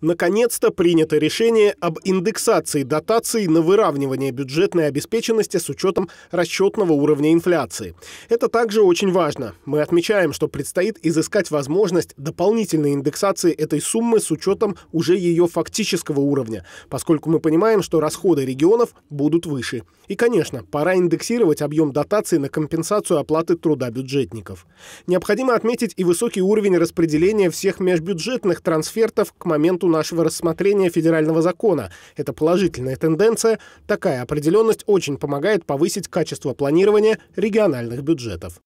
Наконец-то принято решение об индексации дотаций на выравнивание бюджетной обеспеченности с учетом расчетного уровня инфляции. Это также очень важно. Мы отмечаем, что предстоит изыскать возможность дополнительной индексации этой суммы с учетом уже ее фактического уровня, поскольку мы понимаем, что расходы регионов будут выше. И, конечно, пора индексировать объем дотаций на компенсацию оплаты труда бюджетников. Необходимо отметить и высокий уровень распределения всех межбюджетных трансфертов к моменту нашего рассмотрения федерального закона. Это положительная тенденция. Такая определенность очень помогает повысить качество планирования региональных бюджетов.